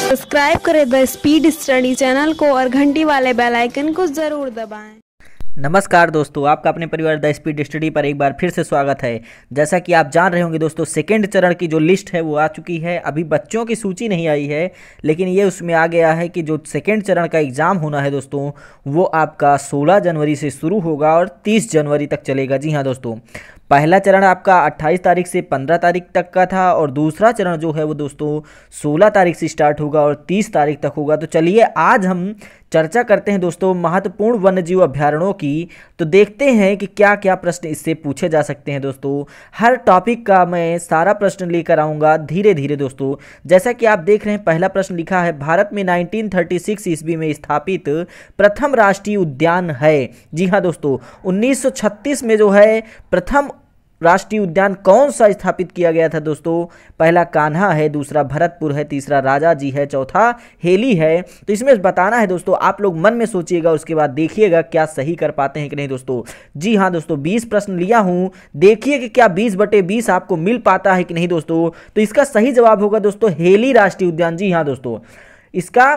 subscribe करें the speed study channel को और घंटी वाले बेल आइकन को ज़रूर दबाएं नमस्कार दोस्तों आपका अपने परिवार द स्पीड स्टडी पर एक बार फिर से स्वागत है जैसा कि आप जान रहे होंगे दोस्तों सेकेंड चरण की जो लिस्ट है वो आ चुकी है अभी बच्चों की सूची नहीं आई है लेकिन ये उसमें आ गया है कि जो सेकेंड चरण का एग्ज़ाम होना है दोस्तों वो आपका 16 जनवरी से शुरू होगा और 30 जनवरी तक चलेगा जी हाँ दोस्तों पहला चरण आपका 28 तारीख से 15 तारीख तक का था और दूसरा चरण जो है वो दोस्तों 16 तारीख से स्टार्ट होगा और 30 तारीख तक होगा तो चलिए आज हम चर्चा करते हैं दोस्तों महत्वपूर्ण वन्य जीव अभ्यारणों की तो देखते हैं कि क्या क्या प्रश्न इससे पूछे जा सकते हैं दोस्तों हर टॉपिक का मैं सारा प्रश्न लेकर आऊँगा धीरे धीरे दोस्तों जैसा कि आप देख रहे हैं पहला प्रश्न लिखा है भारत में नाइनटीन ईस्वी में स्थापित प्रथम राष्ट्रीय उद्यान है जी हाँ दोस्तों उन्नीस में जो है प्रथम राष्ट्रीय उद्यान कौन सा स्थापित किया गया था दोस्तों पहला कान्हा है दूसरा भरतपुर है तीसरा राजा जी है चौथा हेली है तो इसमें बताना है दोस्तों आप लोग मन में सोचिएगा उसके बाद देखिएगा क्या सही कर पाते हैं कि नहीं दोस्तों जी हाँ दोस्तों बीस प्रश्न लिया हूँ देखिए कि क्या बीस बटे बीस आपको मिल पाता है कि नहीं दोस्तों तो इसका सही जवाब होगा दोस्तों हेली राष्ट्रीय उद्यान जी हाँ दोस्तों इसका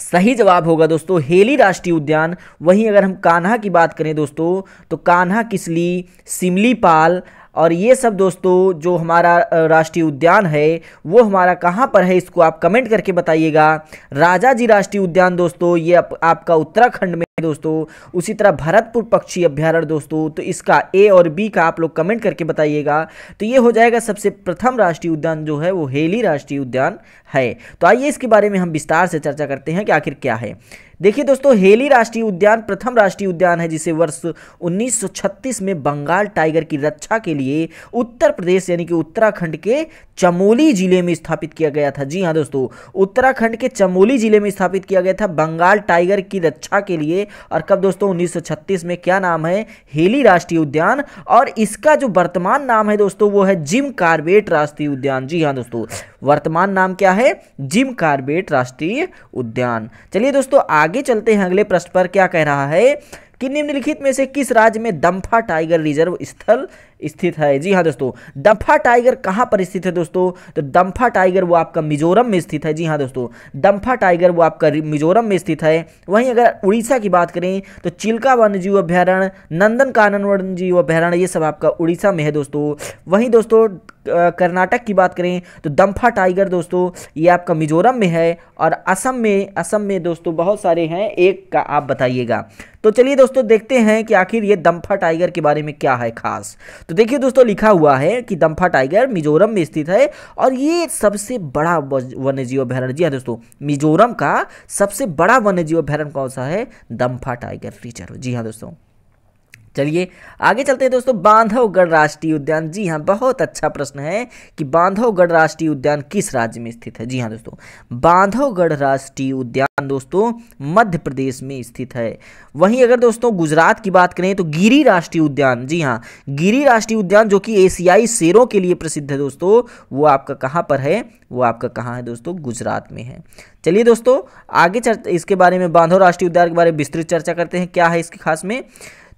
सही जवाब होगा दोस्तों हेली राष्ट्रीय उद्यान वहीं अगर हम कान्हा की बात करें दोस्तों तो कान्हा किसली सिमलीपाल और ये सब दोस्तों जो हमारा राष्ट्रीय उद्यान है वो हमारा कहाँ पर है इसको आप कमेंट करके बताइएगा राजा जी राष्ट्रीय उद्यान दोस्तों ये आप, आपका उत्तराखंड में दोस्तों उसी तरह भरतपुर पक्षी अभ्यारण्य दोस्तों तो इसका ए और बी का आप लोग कमेंट करके बताइएगा तो ये हो जाएगा सबसे प्रथम राष्ट्रीय उद्यान जो है वो हेली राष्ट्रीय उद्यान है तो आइए इसके बारे में हम विस्तार से चर्चा करते हैं कि आखिर क्या है देखिए दोस्तों हेली राष्ट्रीय उद्यान प्रथम राष्ट्रीय उद्यान है जिसे वर्ष 1936 में बंगाल टाइगर की रक्षा के लिए उत्तर प्रदेश यानी कि उत्तराखंड के चमोली जिले में स्थापित किया गया था जी हाँ दोस्तों उत्तराखंड के चमोली जिले में स्थापित किया गया था बंगाल टाइगर की रक्षा के लिए और कब दोस्तों उन्नीस में क्या नाम है हेली राष्ट्रीय उद्यान और इसका जो वर्तमान नाम है दोस्तों वो है जिम कार्बेट राष्ट्रीय उद्यान जी हाँ दोस्तों वर्तमान नाम क्या है जिम कार्बेट राष्ट्रीय उद्यान चलिए दोस्तों आगे चलते हैं अगले प्रश्न पर क्या कह रहा है कि निम्नलिखित में से किस राज्य में दम्फा टाइगर रिजर्व स्थल स्थित है जी हाँ दोस्तों दम्फा टाइगर कहाँ पर स्थित है दोस्तों तो दम्फा टाइगर वो आपका मिजोरम में स्थित है जी हाँ दोस्तों दम्फा टाइगर वो आपका मिजोरम में स्थित है वहीं अगर उड़ीसा की बात करें तो चिल्का जीव अभ्यारण्य नंदन कानन जीव अभ्यारण्य ये सब आपका उड़ीसा में है दोस्तों वहीं दोस्तों कर्नाटक की बात करें तो दम्फा टाइगर दोस्तों ये आपका मिजोरम में है और असम में असम में दोस्तों बहुत सारे हैं एक का आप बताइएगा तो चलिए दोस्तों देखते हैं कि आखिर ये दम्फा टाइगर के बारे में क्या है खास तो तो देखिए दोस्तों लिखा हुआ है कि दम्फा टाइगर मिजोरम में स्थित है और ये सबसे बड़ा वन्यजीव अभ्यारण जी हाँ दोस्तों मिजोरम का सबसे बड़ा वन्यजीव अभ्यारण कौन सा है दम्फा टाइगर रिजर्व जी हाँ दोस्तों चलिए आगे चलते हैं दोस्तों बांधवगढ़ राष्ट्रीय उद्यान जी हाँ बहुत अच्छा प्रश्न है कि बांधवगढ़ राष्ट्रीय उद्यान किस राज्य में स्थित है जी हाँ दोस्तों बांधवगढ़ राष्ट्रीय उद्यान दोस्तों मध्य प्रदेश में स्थित है वहीं अगर दोस्तों गुजरात की बात करें तो गिरी राष्ट्रीय उद्यान जी हाँ गिरी राष्ट्रीय उद्यान जो कि एशियाई शेरों के लिए प्रसिद्ध है दोस्तों वो आपका कहाँ पर है वो आपका कहाँ है दोस्तों गुजरात में है चलिए दोस्तों आगे इसके बारे में बांधव राष्ट्रीय उद्यान के बारे में विस्तृत चर्चा करते हैं क्या है इसकी खास में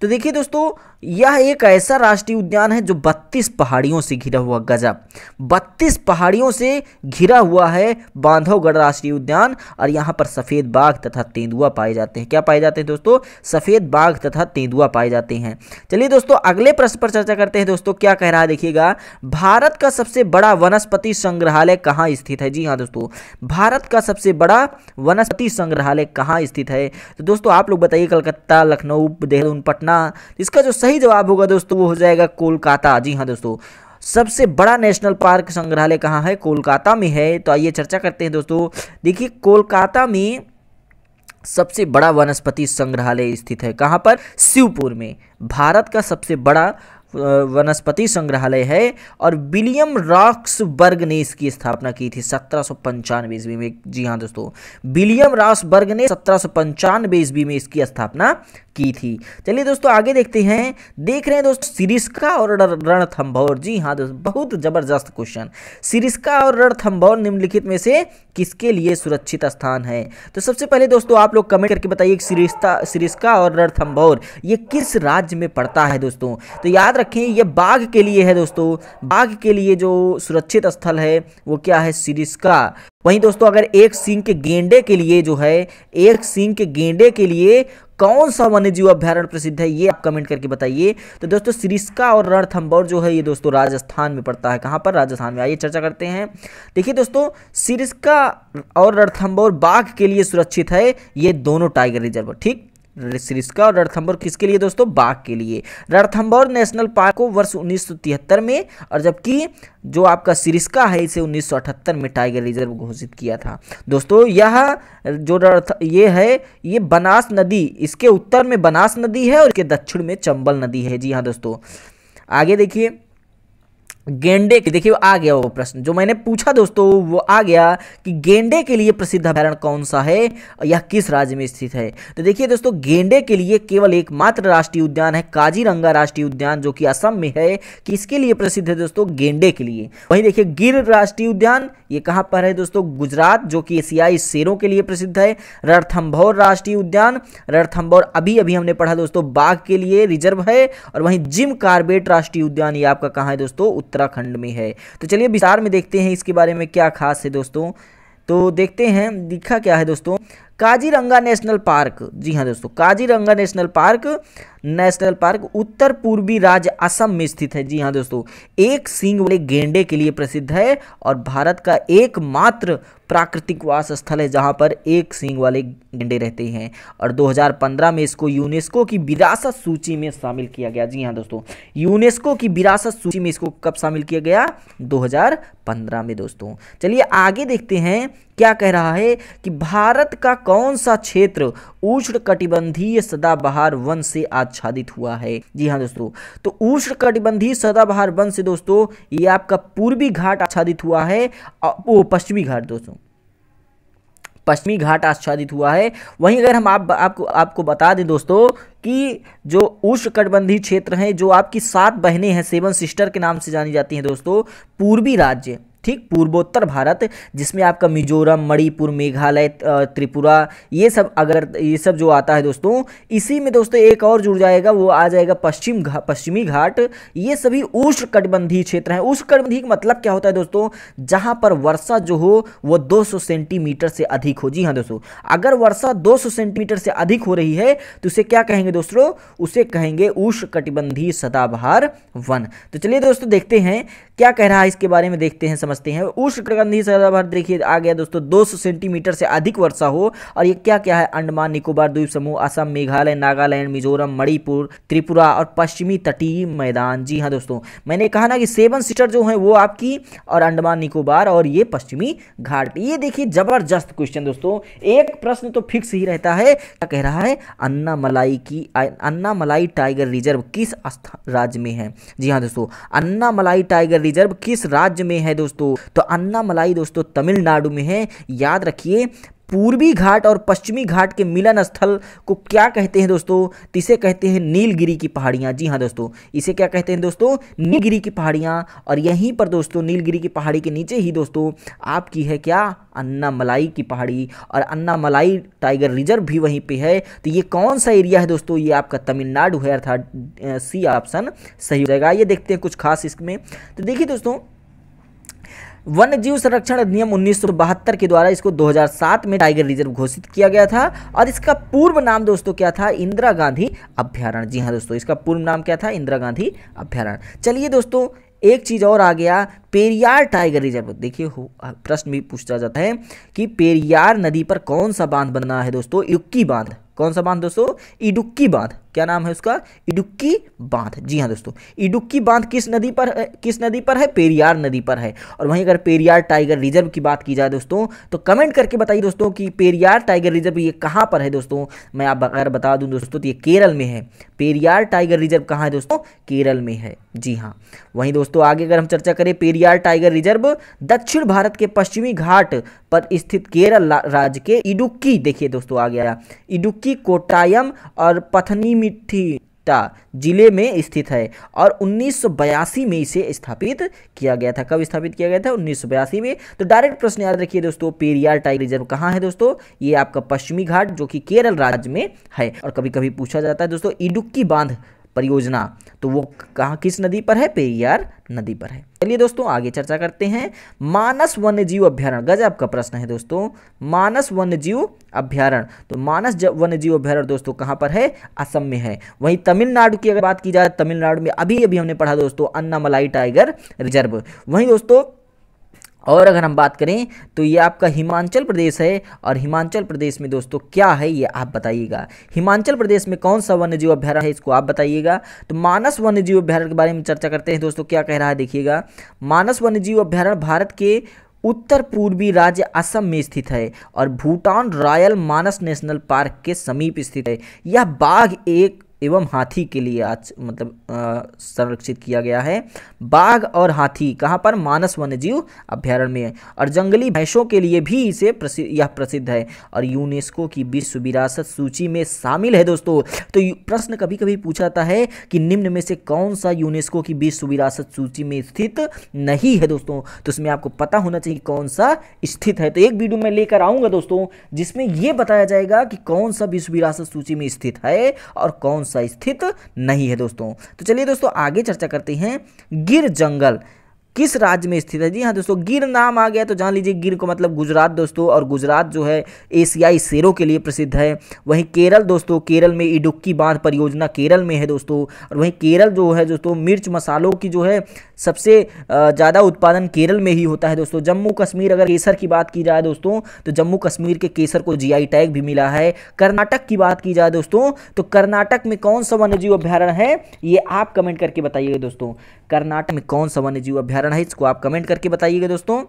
तो देखिए दोस्तों यह एक ऐसा राष्ट्रीय उद्यान है जो 32 पहाड़ियों से घिरा हुआ गजब 32 पहाड़ियों से घिरा हुआ है बांधवगढ़ राष्ट्रीय उद्यान और यहाँ पर सफ़ेद बाघ तथा तेंदुआ पाए जाते हैं क्या पाए जाते हैं दोस्तों सफ़ेद बाघ तथा तेंदुआ पाए जाते हैं चलिए दोस्तों अगले प्रश्न पर चर्चा करते हैं दोस्तों क्या कह रहा है देखिएगा भारत का सबसे बड़ा वनस्पति संग्रहालय कहाँ स्थित है जी हाँ दोस्तों भारत का सबसे बड़ा वनस्पति संग्रहालय कहाँ स्थित है तो दोस्तों आप लोग बताइए कलकत्ता लखनऊ देहरादून पटना पटना इसका जो सही जवाब होगा दोस्तों वो हो जाएगा कोलकाता जी हाँ दोस्तों सबसे बड़ा नेशनल पार्क संग्रहालय कहाँ है कोलकाता में है तो आइए चर्चा करते हैं दोस्तों देखिए कोलकाता में सबसे बड़ा वनस्पति संग्रहालय स्थित है कहाँ पर शिवपुर में भारत का सबसे बड़ा वनस्पति संग्रहालय है और विलियम रॉक्सबर्ग ने इसकी स्थापना की थी सत्रह सौ पंचानवे ईस्वी में जी हाँ दोस्तों विलियम रॉक्सबर्ग ने सत्रह सौ ईस्वी में इसकी स्थापना की थी चलिए दोस्तों आगे देखते हैं देख रहे हैं दोस्तों सिरिस्का और रणथम्भौर जी हाँ दोस्तों बहुत जबरदस्त क्वेश्चन सिरिस्का और रणथम्भौर निम्नलिखित में से किसके लिए सुरक्षित स्थान है तो सबसे पहले दोस्तों आप लोग कमेंट करके बताइए सिरिस्का सिरिस्का और रणथम्भौर ये किस राज्य में पड़ता है दोस्तों तो याद रखें ये बाघ के लिए है दोस्तों बाघ के लिए जो सुरक्षित स्थल है वो क्या है सिरिस्का वहीं दोस्तों अगर एक सिंह के गेंडे के लिए जो है एक सिंह के गेंडे के लिए कौन सा वन्य जीव अभ्यारण्य प्रसिद्ध है ये आप कमेंट करके बताइए तो दोस्तों सिरिस्का और रणथम्बौर जो है ये दोस्तों राजस्थान में पड़ता है कहाँ पर राजस्थान में आइए चर्चा करते हैं देखिए दोस्तों सिरिस्का और रणथम्बौर बाघ के लिए सुरक्षित है ये दोनों टाइगर रिजर्व ठीक सीरीज का और रणथम्बोर किसके लिए दोस्तों बाघ के लिए रणथम्बोर नेशनल पार्क को वर्ष उन्नीस में और जबकि जो आपका सिरिस्का है इसे 1978 में टाइगर रिजर्व घोषित किया था दोस्तों यह जो ये है ये बनास नदी इसके उत्तर में बनास नदी है और इसके दक्षिण में चंबल नदी है जी हाँ दोस्तों आगे देखिए गेंडे के देखिए आ गया वो प्रश्न जो मैंने पूछा दोस्तों वो आ गया कि गेंडे के लिए प्रसिद्ध अभ्यारण कौन सा है यह किस राज्य में स्थित है तो देखिए दोस्तों गेंडे के लिए केवल एकमात्र राष्ट्रीय उद्यान है काजीरंगा राष्ट्रीय उद्यान जो कि असम में है किसके लिए प्रसिद्ध है दोस्तों गेंडे के लिए वहीं देखिए गिर राष्ट्रीय उद्यान ये कहाँ पर है दोस्तों गुजरात जो कि एशियाई शेरों के लिए प्रसिद्ध है रणथम्भौर राष्ट्रीय उद्यान रणथम्भौर अभी अभी हमने पढ़ा दोस्तों बाघ के लिए रिजर्व है और वहीं जिम कार्बेट राष्ट्रीय उद्यान ये आपका कहाँ है दोस्तों उत्तर उत्तराखंड में है तो चलिए विस्तार में देखते हैं इसके बारे में क्या खास है दोस्तों तो देखते हैं दिखा क्या है दोस्तों काजीरंगा नेशनल पार्क जी हाँ दोस्तों Kaziranga national park national park उत्तर पूर्वी राज्य असम में स्थित है जी हाँ दोस्तों एक सिंग वाले गेंडे के लिए प्रसिद्ध है और भारत का एकमात्र प्राकृतिक वास स्थल है जहाँ पर एक सींग वाले गेंडे रहते हैं और 2015 में इसको यूनेस्को की विरासत सूची में शामिल किया गया जी हाँ दोस्तों यूनेस्को की विरासत सूची में इसको कब शामिल किया गया 2015 में दोस्तों चलिए आगे देखते हैं क्या कह रहा है कि भारत का कौन सा क्षेत्र उष्ण कटिबंधीय सदाबहार वन से आच्छादित हुआ है जी हाँ दोस्तों तो उष्ण कटिबंधीय सदाबहार वन से दोस्तों ये आपका पूर्वी घाट आच्छादित हुआ है वो पश्चिमी घाट दोस्तों पश्चिमी घाट आच्छादित हुआ है वहीं अगर हम आप आपको आपको बता दें दोस्तों कि जो उष्णकटिबंधीय क्षेत्र हैं जो आपकी सात बहनें हैं सेवन सिस्टर के नाम से जानी जाती हैं दोस्तों पूर्वी राज्य ठीक पूर्वोत्तर भारत जिसमें आपका मिजोरम मणिपुर मेघालय त्रिपुरा ये सब अगर ये सब जो आता है दोस्तों इसी में दोस्तों एक और जुड़ जाएगा वो आ जाएगा पश्चिम घा, पश्चिमी घाट ये सभी उष्णकटिबंधीय क्षेत्र हैं उष्णकटिबंधीय मतलब क्या होता है दोस्तों जहां पर वर्षा जो हो वो 200 सेंटीमीटर से अधिक हो जी हाँ दोस्तों अगर वर्षा 200 सेंटीमीटर से अधिक हो रही है तो उसे क्या कहेंगे दोस्तों उसे कहेंगे उष्णकटिबंधीय सदाबहार वन तो चलिए दोस्तों देखते हैं क्या कह रहा है इसके बारे में देखते हैं समझ समझते हैं उष्णकटिबंधीय सदाबहार देखिए आ गया दोस्तों 200 सेंटीमीटर से अधिक वर्षा हो और ये क्या क्या है अंडमान निकोबार द्वीप समूह असम मेघालय नागालैंड मिजोरम मणिपुर त्रिपुरा और पश्चिमी तटीय मैदान जी हाँ दोस्तों मैंने कहा ना कि सेवन सीटर जो है वो आपकी और अंडमान निकोबार और ये पश्चिमी घाट ये देखिए जबरदस्त क्वेश्चन दोस्तों एक प्रश्न तो फिक्स ही रहता है क्या कह रहा है अन्ना मलाई की अन्ना मलाई टाइगर रिजर्व किस राज्य में है जी हाँ दोस्तों अन्ना मलाई टाइगर रिजर्व किस राज्य में है दोस्तों दोस्तों तो अन्नामलाई दोस्तों तमिलनाडु में है याद रखिए पूर्वी घाट और पश्चिमी घाट के मिलन स्थल को क्या कहते हैं दोस्तों तो इसे कहते हैं नीलगिरी की पहाड़ियाँ जी हाँ दोस्तों इसे क्या कहते हैं दोस्तों नीलगिरी की पहाड़ियाँ और यहीं पर दोस्तों नीलगिरी की पहाड़ी के नीचे ही दोस्तों आपकी है क्या अन्ना मलाई की पहाड़ी और अन्ना मलाई टाइगर रिजर्व भी वहीं पर है तो ये कौन सा एरिया है दोस्तों ये आपका तमिलनाडु है अर्थात सी ऑप्शन सही हो जाएगा ये देखते हैं कुछ खास इसमें तो देखिए दोस्तों वन्य जीव संरक्षण अधिनियम उन्नीस के द्वारा इसको 2007 में टाइगर रिजर्व घोषित किया गया था और इसका पूर्व नाम दोस्तों क्या था इंदिरा गांधी अभ्यारण जी हाँ दोस्तों इसका पूर्व नाम क्या था इंदिरा गांधी अभ्यारण चलिए दोस्तों एक चीज और आ गया पेरियार टाइगर रिजर्व देखिए प्रश्न भी पूछा जाता है कि पेरियार नदी पर कौन सा बांध बनना है दोस्तों इडुक्की बांध कौन सा बांध दोस्तों इडुक्की बांध क्या नाम है उसका इडुक्की बांध जी हाँ दोस्तों इडुक्की बांध किस नदी पर किस नदी पर है पेरियार नदी पर है और वहीं अगर पेरियार टाइगर रिजर्व की बात की जाए दोस्तों तो कमेंट करके बताइए दोस्तों कि पेरियार टाइगर रिजर्व ये कहाँ पर है दोस्तों मैं आप अगर बता दूँ दोस्तों तो ये केरल में है पेरियार टाइगर रिजर्व कहाँ है दोस्तों केरल में है जी हाँ वहीं दोस्तों आगे अगर हम चर्चा करें पेरियार टाइगर रिजर्व दक्षिण भारत के पश्चिमी घाट पर स्थित केरल राज्य के इडुक्की देखिए दोस्तों आ गया इडुक्की कोटायम और पथनी मिठीटा जिले में स्थित है और 1982 में इसे स्थापित किया गया था कब स्थापित किया गया था 1982 में तो डायरेक्ट प्रश्न याद रखिए दोस्तों पेरियार टाइगर रिजर्व कहाँ है दोस्तों ये आपका पश्चिमी घाट जो कि केरल राज्य में है और कभी कभी पूछा जाता है दोस्तों इडुक्की बांध परियोजना तो वो कहाँ किस नदी पर है पेरियार नदी पर है चलिए दोस्तों आगे चर्चा करते हैं मानस वन्य जीव अभ्यारण गजब का प्रश्न है दोस्तों मानस वन्य जीव अभ्यारण तो मानस वन्य जीव अभ्यारण दोस्तों कहाँ पर है असम में है वहीं तमिलनाडु की अगर बात की जाए तमिलनाडु में अभी अभी हमने पढ़ा दोस्तों अन्नामलाई टाइगर रिजर्व वहीं दोस्तों और अगर हम बात करें तो ये आपका हिमाचल प्रदेश है और हिमाचल प्रदेश में दोस्तों क्या है ये आप बताइएगा हिमाचल प्रदेश में कौन सा वन्यजीव अभ्यारण्य है इसको आप बताइएगा तो मानस वन्यजीव अभ्यारण के बारे में चर्चा करते हैं दोस्तों क्या कह रहा है देखिएगा मानस वन्यजीव अभ्यारण्य भारत के उत्तर पूर्वी राज्य असम में स्थित है और Bhutan royal Manas national park के समीप स्थित है यह बाघ एक एवं हाथी के लिए आज मतलब संरक्षित किया गया है बाघ और हाथी कहाँ पर मानस वन्यजीव अभ्यारण्य में और जंगली भैंसों के लिए भी इसे प्रसिद्ध यह प्रसिद्ध है और यूनेस्को की विश्व विरासत सूची में शामिल है दोस्तों तो प्रश्न कभी कभी पूछा जाता है कि निम्न में से कौन सा यूनेस्को की विश्व विरासत सूची में स्थित नहीं है दोस्तों तो इसमें आपको पता होना चाहिए कौन सा स्थित है तो एक वीडियो में लेकर आऊँगा दोस्तों जिसमें यह बताया जाएगा कि कौन सा विश्व विरासत सूची में स्थित है और कौन सा स्थित नहीं है दोस्तों तो चलिए दोस्तों आगे चर्चा करते हैं गिर जंगल किस राज्य में स्थित है जी हाँ दोस्तों गिर नाम आ गया तो जान लीजिए गिर को मतलब गुजरात दोस्तों और गुजरात जो है एशियाई शेरों के लिए प्रसिद्ध है वहीं केरल दोस्तों केरल में इडुक्की बांध परियोजना केरल में है दोस्तों और वहीं केरल जो है दोस्तों मिर्च मसालों की जो है सबसे ज़्यादा उत्पादन केरल में ही होता है दोस्तों जम्मू कश्मीर अगर केसर की बात की जाए दोस्तों तो जम्मू कश्मीर के केसर को जी टैग भी मिला है कर्नाटक की बात की जाए दोस्तों तो कर्नाटक में कौन सा वन्यजीव अभ्यारण्य है ये आप कमेंट करके बताइएगा दोस्तों कर्नाटक में कौन सा वन्य जीव अभ्यारण है इसको आप कमेंट करके बताइएगा दोस्तों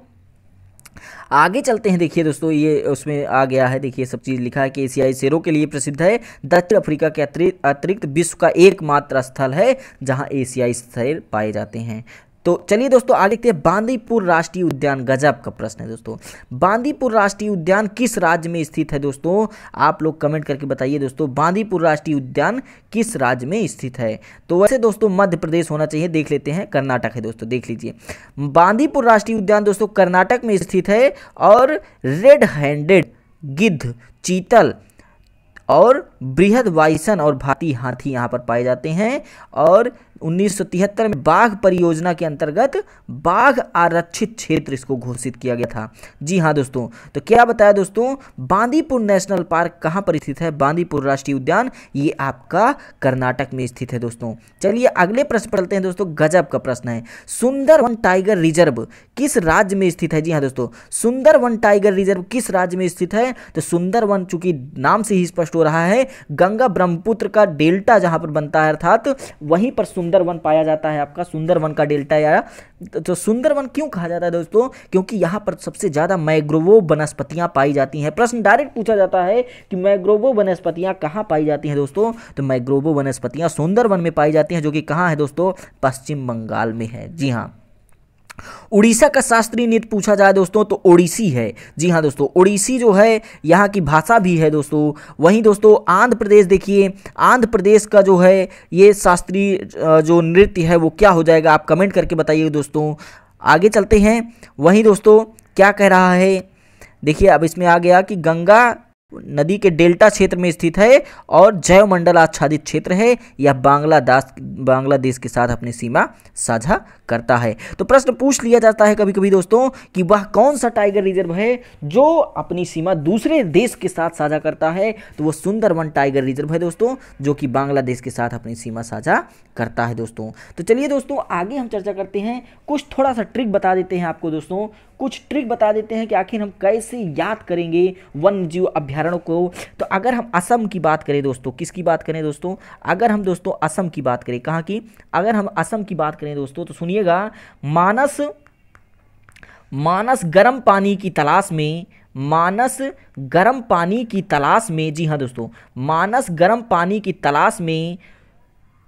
आगे चलते हैं देखिए दोस्तों ये उसमें आ गया है देखिए सब चीज़ लिखा है कि एशियाई शेरों के लिए प्रसिद्ध है दक्षिण अफ्रीका के अतिरिक्त विश्व का एकमात्र स्थल है जहां एशियाई शेर पाए जाते हैं तो चलिए दोस्तों आगे देखते हैं बांदीपुर राष्ट्रीय उद्यान गजब का प्रश्न है दोस्तों बांदीपुर राष्ट्रीय उद्यान किस राज्य में स्थित है दोस्तों आप लोग कमेंट करके बताइए दोस्तों बांदीपुर राष्ट्रीय उद्यान किस राज्य में स्थित है तो वैसे दोस्तों मध्य प्रदेश होना चाहिए देख लेते हैं कर्नाटक है दोस्तों देख लीजिए बांदीपुर राष्ट्रीय उद्यान दोस्तों कर्नाटक में स्थित है और रेड हैंडेड गिद्ध चीतल और बृहद वाइसन और भारतीय हाथी यहाँ पर पाए जाते हैं और 1973 में बाघ परियोजना के अंतर्गत बाघ आरक्षित क्षेत्र इसको घोषित किया गया था जी हाँ दोस्तों तो क्या बताया दोस्तों बांदीपुर नेशनल पार्क कहाँ पर स्थित है बांदीपुर राष्ट्रीय उद्यान ये आपका कर्नाटक में स्थित है दोस्तों चलिए अगले प्रश्न पढ़ते हैं दोस्तों गजब का प्रश्न है सुंदरवन टाइगर रिजर्व किस राज्य में स्थित है जी हाँ दोस्तों सुंदरवन टाइगर रिजर्व किस राज्य में स्थित है तो सुंदरवन चूंकि नाम से ही स्पष्ट हो रहा है गंगा ब्रह्मपुत्र का डेल्टा जहां पर बनता है अर्थात वहीं पर सुंदरवन पाया जाता है आपका सुंदरवन का डेल्टा या तो सुंदरवन क्यों कहा जाता है दोस्तों क्योंकि यहाँ पर सबसे ज़्यादा मैग्रोवो वनस्पतियाँ पाई जाती हैं प्रश्न डायरेक्ट पूछा जाता है कि मैग्रोवो वनस्पतियाँ कहाँ पाई जाती हैं दोस्तों तो मैग्रोवो वनस्पतियाँ सुंदरवन में पाई जाती हैं जो कि कहाँ है दोस्तों पश्चिम बंगाल में है जी हाँ उड़ीसा का शास्त्रीय नृत्य पूछा जाए दोस्तों तो ओडिसी है जी हाँ दोस्तों ओडिसी जो है यहाँ की भाषा भी है दोस्तों वहीं दोस्तों आंध्र प्रदेश देखिए आंध्र प्रदेश का जो है ये शास्त्रीय जो नृत्य है वो क्या हो जाएगा आप कमेंट करके बताइए दोस्तों आगे चलते हैं वहीं दोस्तों क्या कह रहा है देखिए अब इसमें आ गया कि गंगा नदी के डेल्टा क्षेत्र में स्थित है और जैव मंडल आच्छादित क्षेत्र है यह बांग्लादेश बांग्लादेश के साथ अपनी सीमा साझा करता है तो प्रश्न पूछ लिया जाता है कभी कभी दोस्तों कि वह कौन सा टाइगर रिजर्व है जो अपनी सीमा दूसरे देश के साथ साझा करता है तो वह सुंदरवन टाइगर रिजर्व है दोस्तों जो कि बांग्लादेश के साथ अपनी सीमा साझा करता है दोस्तों तो चलिए दोस्तों आगे हम चर्चा करते हैं कुछ थोड़ा सा ट्रिक बता देते हैं आपको दोस्तों कुछ ट्रिक बता देते हैं कि आखिर हम कैसे याद करेंगे वन्य जीव अभ्यारण्य को तो अगर हम असम की बात करें दोस्तों किसकी बात करें दोस्तों अगर हम दोस्तों असम की बात करें कहाँ की अगर हम असम की बात करें दोस्तों तो सुनिए सुनिएगा मानस मानस गर्म पानी की तलाश में मानस गर्म पानी की तलाश में जी हाँ दोस्तों मानस गर्म पानी की तलाश में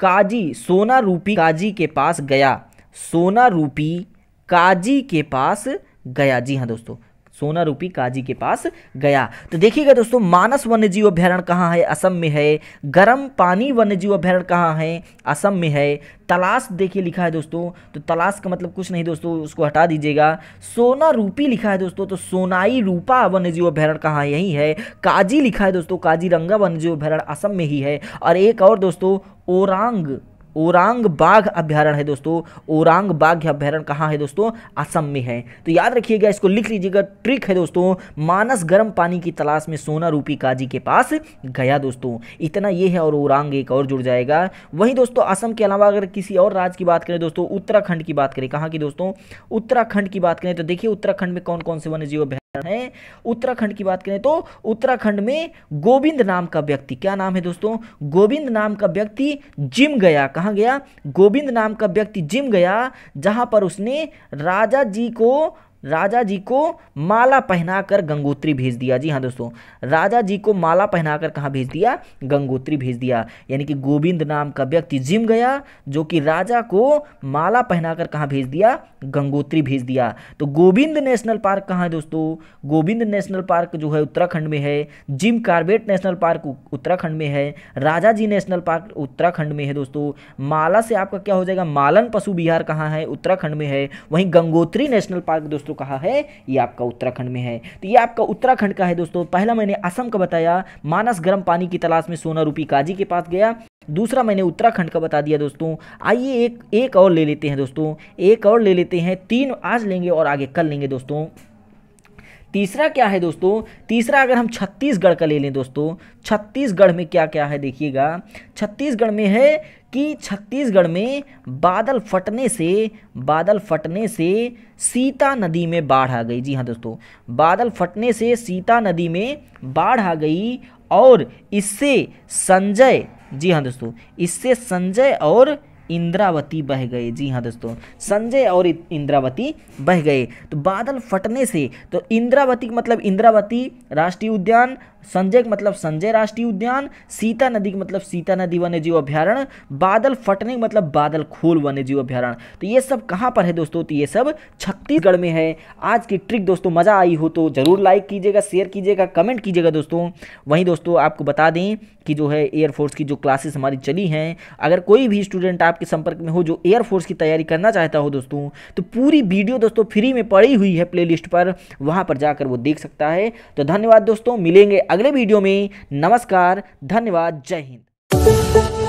काजी सोना रूपी काजी के पास गया सोना रूपी काजी के पास गया जी हाँ दोस्तों सोना रूपी काजी के पास गया तो देखिएगा दोस्तों मानस वन्य जीव अभ्यारण कहाँ है असम में है गर्म पानी वन्य जीव अभ्यारण कहाँ है असम में है तलाश देखिए लिखा है दोस्तों तो तलाश का मतलब कुछ नहीं दोस्तों उसको हटा दीजिएगा सोना रूपी लिखा है दोस्तों तो सोनाई रूपा वन्य जीव अभ्यारण कहाँ यही है काजी लिखा है दोस्तों काजीरंगा वन्यजीव अभ्यारण असम में ही है और एक और दोस्तों ओरांग ओरांग बाघ अभ्यारण है दोस्तों ओरांग बाघ अभ्यारण कहाँ है दोस्तों असम में है तो याद रखिएगा इसको लिख लीजिएगा ट्रिक है दोस्तों मानस गर्म पानी की तलाश में सोना रूपी काजी के पास गया दोस्तों इतना ये है और ओरांग एक और जुड़ जाएगा वहीं दोस्तों असम के अलावा अगर किसी और राज्य की बात करें दोस्तों उत्तराखंड की बात करें कहाँ की दोस्तों उत्तराखंड की बात करें तो देखिए उत्तराखंड में कौन कौन से वन्य जीव है उत्तराखंड की बात करें तो उत्तराखंड में गोविंद नाम का व्यक्ति क्या नाम है दोस्तों गोविंद नाम का व्यक्ति जिम गया कहा गया गोविंद नाम का व्यक्ति जिम गया जहां पर उसने राजा जी को राजा जी को माला पहनाकर गंगोत्री भेज दिया जी हाँ दोस्तों राजा जी को माला पहनाकर कहाँ भेज दिया गंगोत्री भेज दिया यानी कि गोविंद नाम का व्यक्ति जिम गया जो कि राजा को माला पहनाकर कहाँ भेज दिया गंगोत्री भेज दिया तो गोविंद नेशनल पार्क कहाँ है दोस्तों गोविंद नेशनल पार्क जो है उत्तराखंड में है Jim Corbett national park Uttarakhand में है Rajaji national park Uttarakhand में है दोस्तों माला से आपका क्या हो जाएगा मालन पशु बिहार कहाँ है उत्तराखंड में है वहीं गंगोत्री नेशनल पार्क दोस्तों दोस्तों कहा है ये आपका उत्तराखंड में है तो ये आपका उत्तराखंड का है दोस्तों पहला मैंने असम का बताया मानस गर्म पानी की तलाश में सोना रूपी काजी के पास गया दूसरा मैंने उत्तराखंड का बता दिया दोस्तों आइए एक एक और ले लेते हैं दोस्तों एक और ले लेते हैं तीन आज लेंगे और आगे कल लेंगे दोस्तों तीसरा क्या है दोस्तों तीसरा अगर हम छत्तीसगढ़ का ले लें दोस्तों छत्तीसगढ़ में क्या क्या है देखिएगा छत्तीसगढ़ में है कि छत्तीसगढ़ में बादल फटने से बादल फटने से सीता नदी में बाढ़ आ गई जी हाँ दोस्तों बादल फटने से सीता नदी में बाढ़ आ गई और इससे संजय जी हाँ दोस्तों इससे संजय और इंद्रावती बह गए जी हाँ दोस्तों संजय और इंद्रावती बह गए तो बादल फटने से तो इंद्रावती मतलब इंद्रावती राष्ट्रीय उद्यान संजय मतलब संजय राष्ट्रीय उद्यान सीता नदी मतलब सीता नदी जीव अभ्यारण बादल फटने मतलब बादल खोल वन्य जीव अभ्यारण तो ये सब कहाँ पर है दोस्तों तो ये सब छत्तीसगढ़ में है आज की ट्रिक दोस्तों मज़ा आई हो तो ज़रूर लाइक कीजिएगा शेयर कीजिएगा कमेंट कीजिएगा दोस्तों वहीं दोस्तों आपको बता दें कि जो है एयरफोर्स की जो क्लासेस हमारी चली हैं अगर कोई भी स्टूडेंट आपके संपर्क में हो जो एयरफोर्स की तैयारी करना चाहता हो दोस्तों तो पूरी वीडियो दोस्तों फ्री में पड़ी हुई है प्लेलिस्ट पर वहाँ पर जाकर वो देख सकता है तो धन्यवाद दोस्तों मिलेंगे अगले वीडियो में नमस्कार धन्यवाद जय हिंद